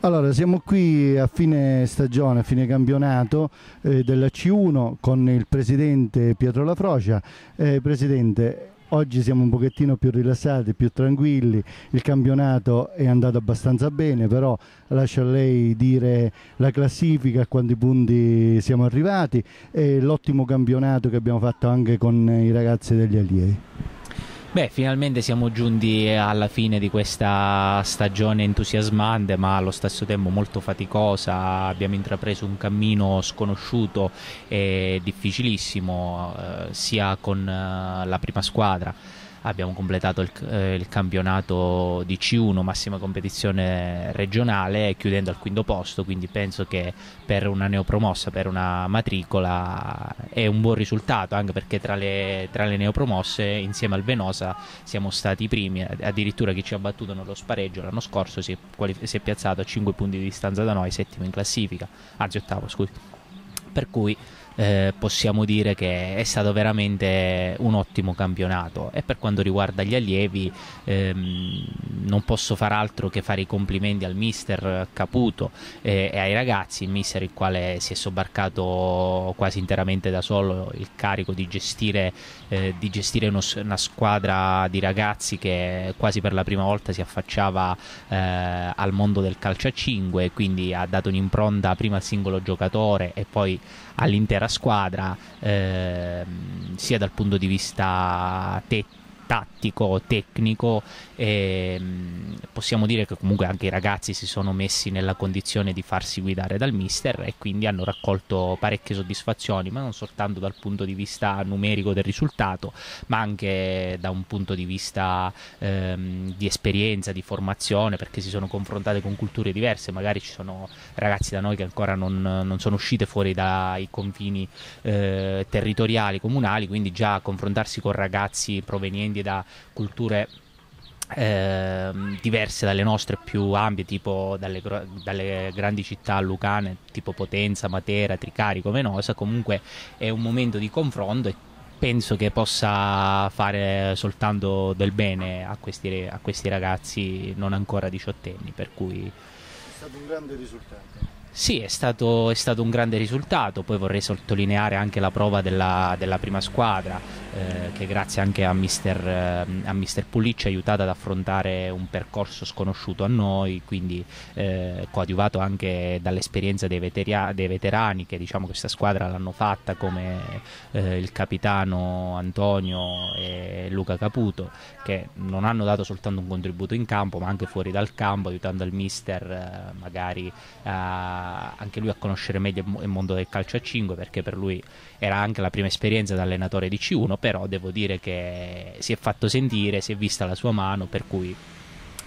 Allora, siamo qui a fine stagione, a fine campionato eh, della C1 con il presidente Pietro Lafrocia. Eh, presidente, oggi siamo un pochettino più rilassati, più tranquilli, il campionato è andato abbastanza bene, però lascio a lei dire la classifica, a quanti punti siamo arrivati e l'ottimo campionato che abbiamo fatto anche con i ragazzi degli allievi. Beh, finalmente siamo giunti alla fine di questa stagione entusiasmante, ma allo stesso tempo molto faticosa. Abbiamo intrapreso un cammino sconosciuto e difficilissimo, eh, sia con eh, la prima squadra abbiamo completato il, eh, il campionato di C1, massima competizione regionale, chiudendo al quinto posto, quindi penso che per una neopromossa, per una matricola è un buon risultato, anche perché tra le, tra le neopromosse insieme al Venosa siamo stati i primi, addirittura chi ci ha battuto nello spareggio l'anno scorso si è, si è piazzato a 5 punti di distanza da noi, settimo in classifica, anzi ottavo scusi. Per cui eh, possiamo dire che è stato veramente un ottimo campionato e per quanto riguarda gli allievi ehm, non posso far altro che fare i complimenti al mister Caputo eh, e ai ragazzi, il mister il quale si è sobbarcato quasi interamente da solo il carico di gestire, eh, di gestire uno, una squadra di ragazzi che quasi per la prima volta si affacciava eh, al mondo del calcio a 5 quindi ha dato un'impronta prima al singolo giocatore e poi all'intera squadra squadra, ehm, sia dal punto di vista tecnico tattico, tecnico. E, ehm, possiamo dire che comunque anche i ragazzi si sono messi nella condizione di farsi guidare dal mister e quindi hanno raccolto parecchie soddisfazioni, ma non soltanto dal punto di vista numerico del risultato, ma anche da un punto di vista ehm, di esperienza, di formazione, perché si sono confrontate con culture diverse, magari ci sono ragazzi da noi che ancora non, non sono uscite fuori dai confini eh, territoriali comunali, quindi già confrontarsi con ragazzi provenienti da culture eh, diverse dalle nostre, più ampie, tipo dalle, dalle, grandi città lucane, tipo Potenza, Matera, Tricarico, Venosa, comunque è un momento di confronto e penso che possa fare soltanto del bene a questi, a questi ragazzi non ancora diciottenni, per cui... È stato un grande risultato. Sì, è stato, è stato, un grande risultato, poi vorrei sottolineare anche la prova della, della prima squadra. Eh, che grazie anche a mister, eh, a mister Pulic ci ha aiutato ad affrontare un percorso sconosciuto a noi, quindi eh, coadiuvato anche dall'esperienza dei, veteria- dei, veterani che diciamo questa squadra l'hanno fatta come eh, il capitano Antonio e Luca Caputo che non hanno dato soltanto un contributo in campo ma anche fuori dal campo aiutando il mister eh, magari anche lui a conoscere meglio il mondo del calcio a 5 perché per lui era anche la prima esperienza da allenatore di C1 però devo dire che si è fatto sentire, si è vista la sua mano, per cui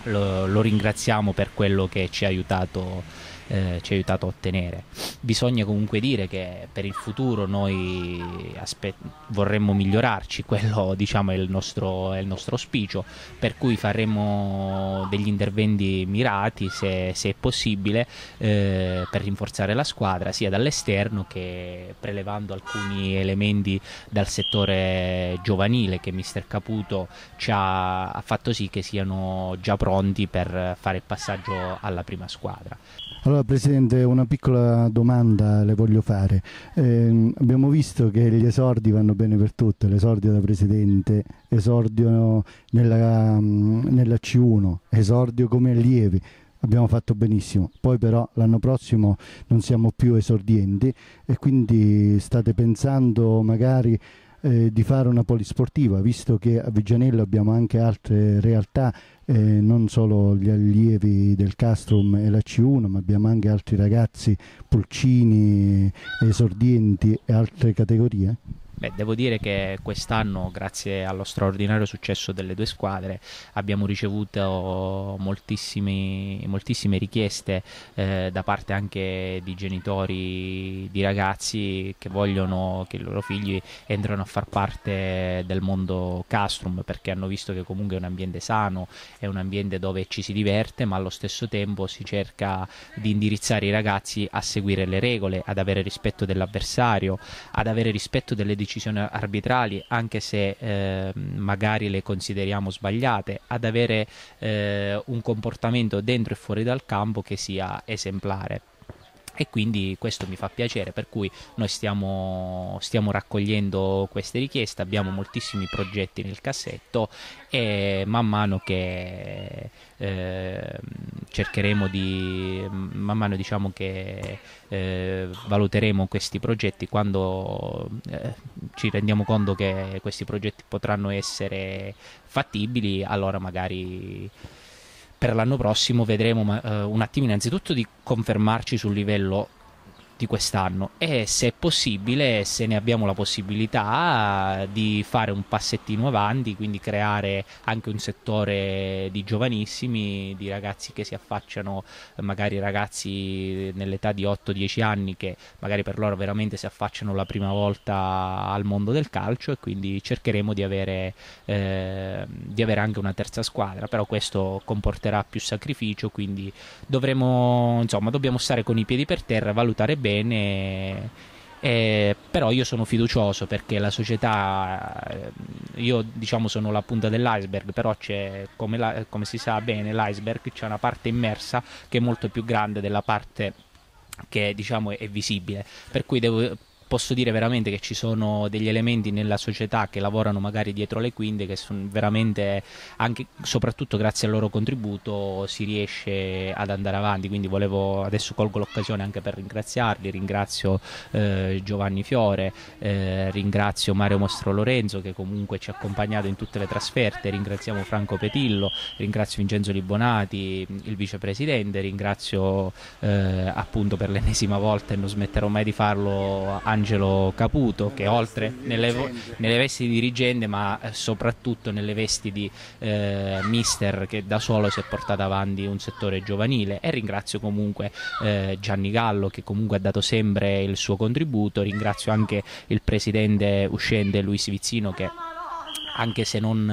lo, lo ringraziamo per quello che ci ha aiutato eh, ci ha aiutato a ottenere. Bisogna comunque dire che per il futuro noi aspe- vorremmo migliorarci, quello diciamo è il, nostro, è il, nostro, auspicio, per cui faremo degli interventi mirati se, se è possibile eh, per rinforzare la squadra sia dall'esterno che prelevando alcuni elementi dal settore giovanile che mister Caputo ci ha, ha fatto sì che siano già pronti per fare il passaggio alla prima squadra. Allora Presidente, una piccola domanda le voglio fare. Eh, abbiamo visto che gli esordi vanno bene per tutte, l'esordio da Presidente, esordio nella, nella C1, esordio come allievi, abbiamo fatto benissimo. Poi però l'anno prossimo non siamo più esordienti e quindi state pensando magari eh, di fare una polisportiva, visto che a Vigianello abbiamo anche altre realtà, eh, non solo gli allievi del Castrum e la C1, ma abbiamo anche altri ragazzi, pulcini, esordienti e altre categorie? Beh, devo dire che quest'anno, grazie allo straordinario successo delle due squadre, abbiamo ricevuto moltissime, moltissime richieste eh, da parte anche di genitori di ragazzi che vogliono che i loro figli entrino a far parte del mondo castrum perché hanno visto che comunque è un ambiente sano, è un ambiente dove ci si diverte, ma allo stesso tempo si cerca di indirizzare i ragazzi a seguire le regole, ad avere rispetto dell'avversario, ad avere rispetto delle decisioni decisioni arbitrali, anche se eh, magari le consideriamo sbagliate, ad avere eh, un comportamento dentro e fuori dal campo che sia esemplare e quindi questo mi fa piacere, per cui noi stiamo, stiamo raccogliendo queste richieste, abbiamo moltissimi progetti nel cassetto e man mano che eh, cercheremo di, man mano diciamo che eh, valuteremo questi progetti quando eh, ci rendiamo conto che questi progetti potranno essere fattibili, allora magari per l'anno prossimo vedremo ma, eh, un attimo innanzitutto di confermarci sul livello di quest'anno e se è possibile, se ne abbiamo la possibilità di fare un passettino avanti, quindi creare anche un settore di giovanissimi, di ragazzi che si affacciano, magari ragazzi nell'età di 8-10 anni che magari per loro veramente si affacciano la prima volta al mondo del calcio e quindi cercheremo di avere, eh, di avere anche una terza squadra, però questo comporterà più sacrificio, quindi dovremo, insomma, dobbiamo stare con i piedi per terra, valutare bene bene. Eh, però io sono fiducioso perché la società, eh, io diciamo sono la punta dell'iceberg, però c'è, come, la, come si sa bene, l'iceberg c'è una parte immersa che è molto più grande della parte che diciamo è visibile, per cui devo posso dire veramente che ci sono degli elementi nella società che lavorano magari dietro le quinte che sono veramente anche soprattutto grazie al loro contributo si riesce ad andare avanti quindi volevo adesso colgo l'occasione anche per ringraziarli ringrazio eh, Giovanni Fiore eh, ringrazio Mario Mostro Lorenzo che comunque ci ha accompagnato in tutte le trasferte ringraziamo Franco Petillo ringrazio Vincenzo Libonati il vicepresidente ringrazio eh, appunto per l'ennesima volta e non smetterò mai di farlo anche Angelo Caputo che oltre nelle, nelle, vesti di dirigente ma eh, soprattutto nelle vesti di eh, mister che da solo si è portato avanti un settore giovanile e ringrazio comunque eh, Gianni Gallo che comunque ha dato sempre il suo contributo, ringrazio anche il presidente uscente Luis Vizzino che anche se non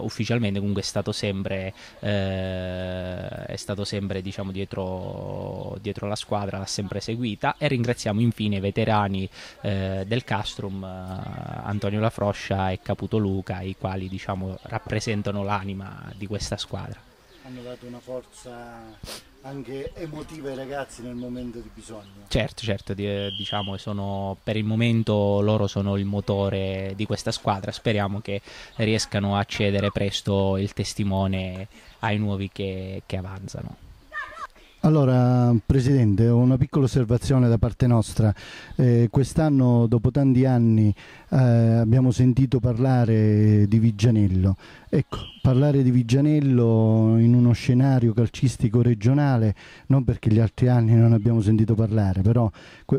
uh, ufficialmente, comunque è stato sempre, eh, è stato sempre diciamo, dietro, dietro, la squadra, l'ha sempre seguita. E ringraziamo infine i veterani eh, del Castrum, eh, Antonio Lafroscia e Caputo Luca, i quali diciamo, rappresentano l'anima di questa squadra hanno dato una forza anche emotiva ai ragazzi nel momento di bisogno. Certo, certo, eh, diciamo che sono, per il momento loro sono il motore di questa squadra, speriamo che riescano a cedere presto il testimone ai nuovi che, che avanzano. Allora, Presidente, una piccola osservazione da parte nostra. Eh, Quest'anno, dopo tanti anni, eh, abbiamo sentito parlare di Vigianello. Ecco, parlare di Vigianello in uno scenario calcistico regionale, non perché gli altri anni non abbiamo sentito parlare, però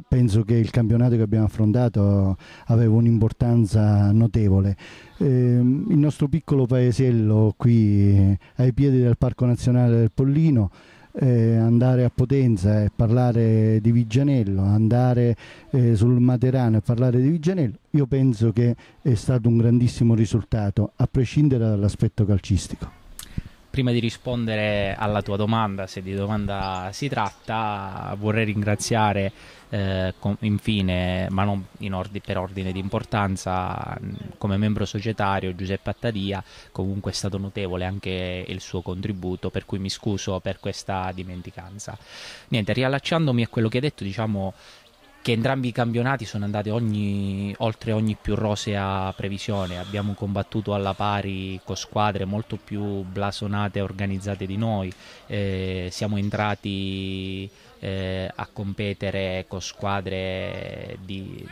penso che il campionato che abbiamo affrontato aveva un'importanza notevole. Eh, il nostro piccolo paesello qui eh, ai piedi del Parco Nazionale del Pollino eh, andare a Potenza e parlare di Vigianello, andare eh, sul Materano e parlare di Vigianello, io penso che è stato un grandissimo risultato, a prescindere dall'aspetto calcistico prima di rispondere alla tua domanda, se di domanda si tratta, vorrei ringraziare eh, com- infine, ma non ordine, per ordine di importanza, come membro societario Giuseppe Attadia, comunque è stato notevole anche il suo contributo, per cui mi scuso per questa dimenticanza. Niente, riallacciandomi a quello che hai detto, diciamo che entrambi i campionati sono andati ogni, oltre ogni più rosea previsione. Abbiamo combattuto alla pari con squadre molto più blasonate e organizzate di noi. Eh, siamo entrati eh, a competere con squadre di,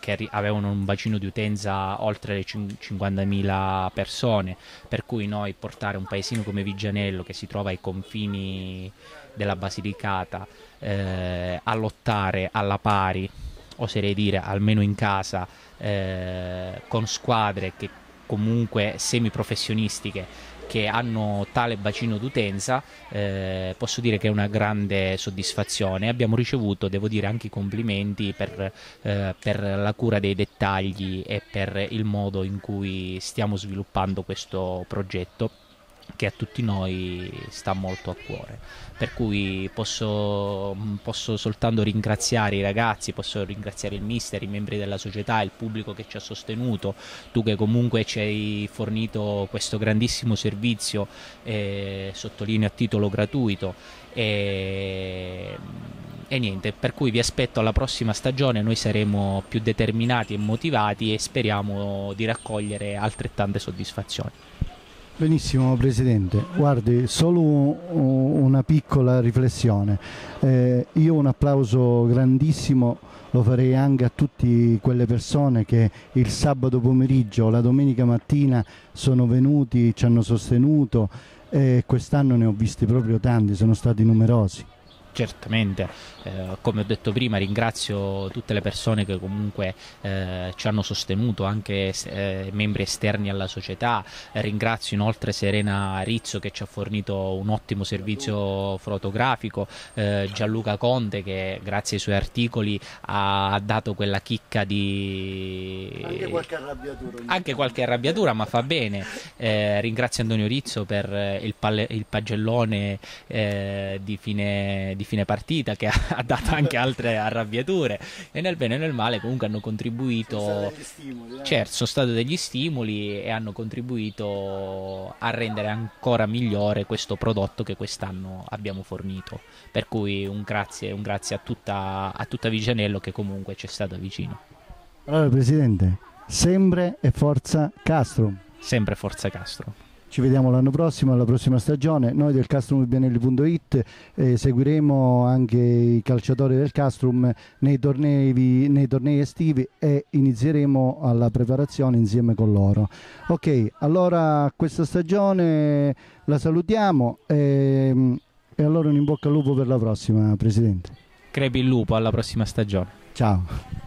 che avevano un bacino di utenza oltre le 50.000 persone. Per cui noi portare un paesino come Vigianello che si trova ai confini della Basilicata eh, a lottare alla pari, oserei dire almeno in casa, eh, con squadre che comunque semiprofessionistiche che hanno tale bacino d'utenza, eh, posso dire che è una grande soddisfazione. Abbiamo ricevuto, devo dire, anche i complimenti per, eh, per, la cura dei dettagli e per il modo in cui stiamo sviluppando questo progetto che a tutti noi sta molto a cuore. Per cui posso, posso soltanto ringraziare i ragazzi, posso ringraziare il mister, i membri della società, il pubblico che ci ha sostenuto, tu che comunque ci hai fornito questo grandissimo servizio, eh, sottolineo a titolo gratuito. E, e, niente, per cui vi aspetto alla prossima stagione, noi saremo più determinati e motivati e speriamo di raccogliere altrettante soddisfazioni. Benissimo Presidente, guardi solo una piccola riflessione, eh, io un applauso grandissimo lo farei anche a tutte quelle persone che il sabato pomeriggio o la domenica mattina sono venuti, ci hanno sostenuto e quest'anno ne ho visti proprio tanti, sono stati numerosi certamente eh, come ho detto prima ringrazio tutte le persone che comunque eh, ci hanno sostenuto anche eh, membri esterni alla società ringrazio inoltre Serena Rizzo che ci ha fornito un ottimo servizio fotografico eh, Gianluca Conte che grazie ai suoi articoli ha, dato quella chicca di anche qualche arrabbiatura, anche qualche arrabbiatura ma fa bene eh, ringrazio Antonio Rizzo per eh, il, il pagellone di fine di di fine partita che ha dato anche altre arrabbiature e nel bene e nel male comunque hanno contribuito sono stati degli stimoli, certo sono stati degli stimoli e hanno contribuito a rendere ancora migliore questo prodotto che quest'anno abbiamo fornito per cui un grazie, un grazie a, tutta, a tutta Vigianello che comunque ci è stato vicino allora Presidente sempre e forza Castro sempre forza Castro ci vediamo l'anno prossimo, alla prossima stagione. Noi del castrumbianelli.it eh, seguiremo anche i calciatori del Castrum nei tornei, nei tornei estivi e inizieremo alla preparazione insieme con loro. Ok, allora questa stagione la salutiamo e, ehm, e allora un in bocca al lupo per la prossima, Presidente. Crepi il lupo alla prossima stagione. Ciao.